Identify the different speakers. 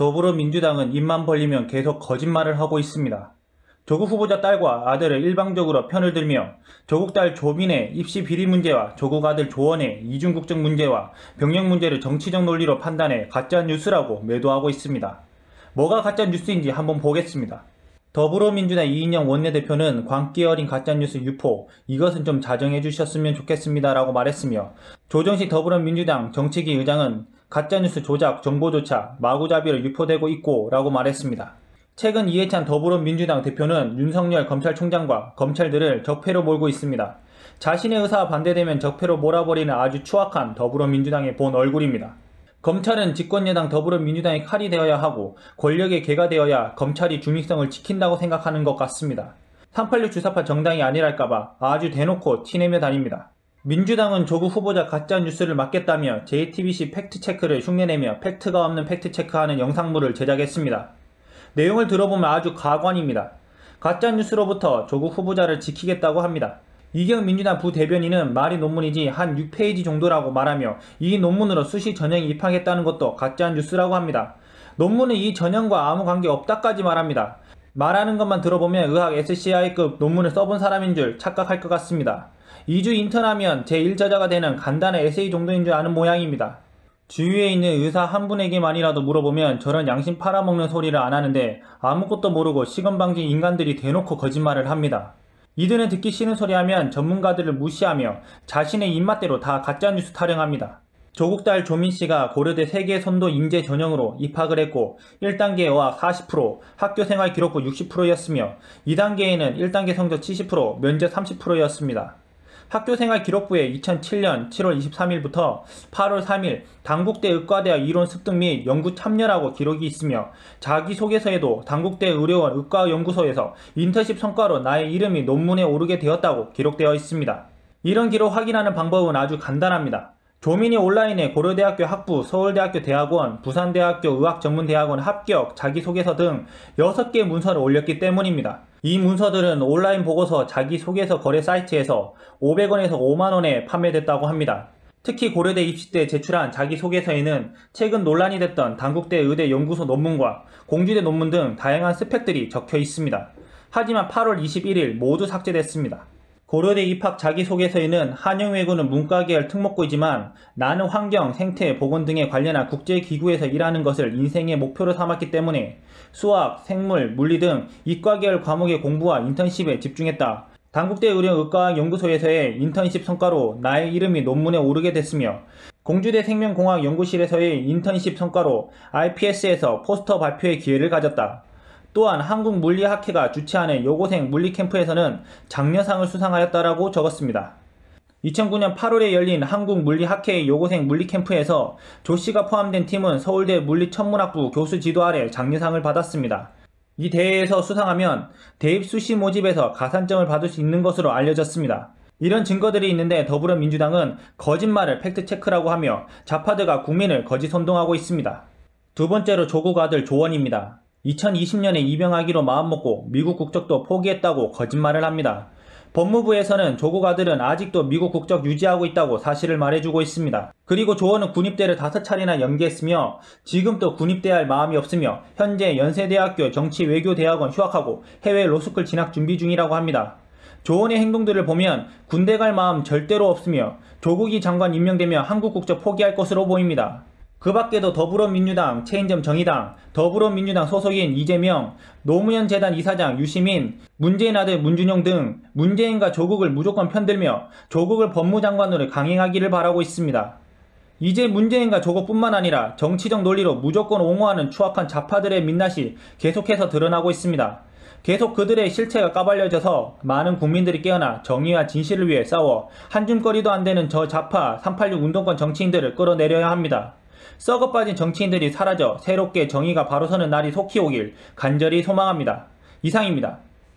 Speaker 1: 더불어민주당은 입만 벌리면 계속 거짓말을 하고 있습니다. 조국 후보자 딸과 아들을 일방적으로 편을 들며 조국 딸조빈의 입시 비리 문제와 조국 아들 조원의 이중 국적 문제와 병역 문제를 정치적 논리로 판단해 가짜 뉴스라고 매도하고 있습니다. 뭐가 가짜 뉴스인지 한번 보겠습니다. 더불어민주당 이인영 원내대표는 광기 어린 가짜뉴스 유포, 이것은 좀 자정해 주셨으면 좋겠습니다라고 말했으며 조정식 더불어민주당 정책위 의장은 가짜뉴스 조작, 정보조차 마구잡이로 유포되고 있고 라고 말했습니다. 최근 이해찬 더불어민주당 대표는 윤석열 검찰총장과 검찰들을 적폐로 몰고 있습니다. 자신의 의사와 반대되면 적폐로 몰아버리는 아주 추악한 더불어민주당의 본 얼굴입니다. 검찰은 집권여당 더불어민주당의 칼이 되어야 하고 권력의 개가 되어야 검찰이 중립성을 지킨다고 생각하는 것 같습니다. 386 주사파 정당이 아니랄까봐 아주 대놓고 티내며 다닙니다. 민주당은 조국 후보자 가짜뉴스를 막겠다며 JTBC 팩트체크를 흉내내며 팩트가 없는 팩트체크하는 영상물을 제작했습니다. 내용을 들어보면 아주 가관입니다. 가짜뉴스로부터 조국 후보자를 지키겠다고 합니다. 이경 민주당 부대변인은 말이 논문이지 한 6페이지 정도라고 말하며 이 논문으로 수시 전형에 입학했다는 것도 가짜 뉴스라고 합니다. 논문은 이 전형과 아무 관계 없다까지 말합니다. 말하는 것만 들어보면 의학 SCI급 논문을 써본 사람인 줄 착각할 것 같습니다. 2주 인턴하면 제1저자가 되는 간단한 에세이 정도인 줄 아는 모양입니다. 주위에 있는 의사 한 분에게만이라도 물어보면 저런 양심 팔아먹는 소리를 안 하는데 아무것도 모르고 시건방진 인간들이 대놓고 거짓말을 합니다. 이들은 듣기 싫은 소리 하면 전문가들을 무시하며 자신의 입맛대로 다 가짜뉴스 타령합니다. 조국 딸 조민 씨가 고려대 세계 선도 인재 전형으로 입학을 했고 1단계 어학 40%, 학교 생활 기록부 60%였으며 2단계에는 1단계 성적 70%, 면접 30%였습니다. 학교생활 기록부에 2007년 7월 23일부터 8월 3일 당국대 의과대와 이론 습득 및 연구 참여라고 기록이 있으며 자기소개서에도 당국대 의료원 의과연구소에서 인터십 성과로 나의 이름이 논문에 오르게 되었다고 기록되어 있습니다. 이런 기록 확인하는 방법은 아주 간단합니다. 조민이 온라인에 고려대학교 학부, 서울대학교 대학원, 부산대학교 의학전문대학원 합격, 자기소개서 등 6개 문서를 올렸기 때문입니다. 이 문서들은 온라인 보고서 자기소개서 거래 사이트에서 500원에서 5만원에 판매됐다고 합니다. 특히 고려대 입시 때 제출한 자기소개서에는 최근 논란이 됐던 당국대 의대 연구소 논문과 공주대 논문 등 다양한 스펙들이 적혀 있습니다. 하지만 8월 21일 모두 삭제됐습니다. 고려대 입학 자기소개서에는 한영외고는 문과계열 특목고이지만 나는 환경, 생태, 보건 등에 관련한 국제기구에서 일하는 것을 인생의 목표로 삼았기 때문에 수학, 생물, 물리 등 이과계열 과목의 공부와 인턴십에 집중했다. 당국대 의료의과학연구소에서의 인턴십 성과로 나의 이름이 논문에 오르게 됐으며 공주대 생명공학 연구실에서의 인턴십 성과로 IPS에서 포스터 발표의 기회를 가졌다. 또한 한국물리학회가 주최하는 여고생 물리캠프에서는 장려상을 수상하였다라고 적었습니다. 2009년 8월에 열린 한국물리학회 의 여고생 물리캠프에서 조씨가 포함된 팀은 서울대 물리천문학부 교수 지도 아래 장려상을 받았습니다. 이 대회에서 수상하면 대입 수시 모집에서 가산점을 받을 수 있는 것으로 알려졌습니다. 이런 증거들이 있는데 더불어민주당은 거짓말을 팩트체크라고 하며 자파드가 국민을 거짓 선동하고 있습니다. 두 번째로 조국 아들 조원입니다. 2020년에 입영하기로 마음먹고 미국 국적도 포기했다고 거짓말을 합니다. 법무부에서는 조국 아들은 아직도 미국 국적 유지하고 있다고 사실을 말해주고 있습니다. 그리고 조원은 군입대를 다섯 차례나 연기했으며 지금도 군입대할 마음이 없으며 현재 연세대학교 정치외교대학원 휴학하고 해외 로스쿨 진학 준비 중이라고 합니다. 조원의 행동들을 보면 군대 갈 마음 절대로 없으며 조국이 장관 임명되며 한국 국적 포기할 것으로 보입니다. 그 밖에도 더불어민주당, 체인점 정의당, 더불어민주당 소속인 이재명, 노무현 재단 이사장 유시민, 문재인 아들 문준용 등 문재인과 조국을 무조건 편들며 조국을 법무장관으로 강행하기를 바라고 있습니다. 이제 문재인과 조국뿐만 아니라 정치적 논리로 무조건 옹호하는 추악한 좌파들의 민낯이 계속해서 드러나고 있습니다. 계속 그들의 실체가 까발려져서 많은 국민들이 깨어나 정의와 진실을 위해 싸워 한 줌거리도 안 되는 저 좌파 386 운동권 정치인들을 끌어내려야 합니다. 썩어 빠진 정치인들이 사라져 새롭게 정의가 바로 서는 날이 속히 오길 간절히 소망합니다. 이상입니다.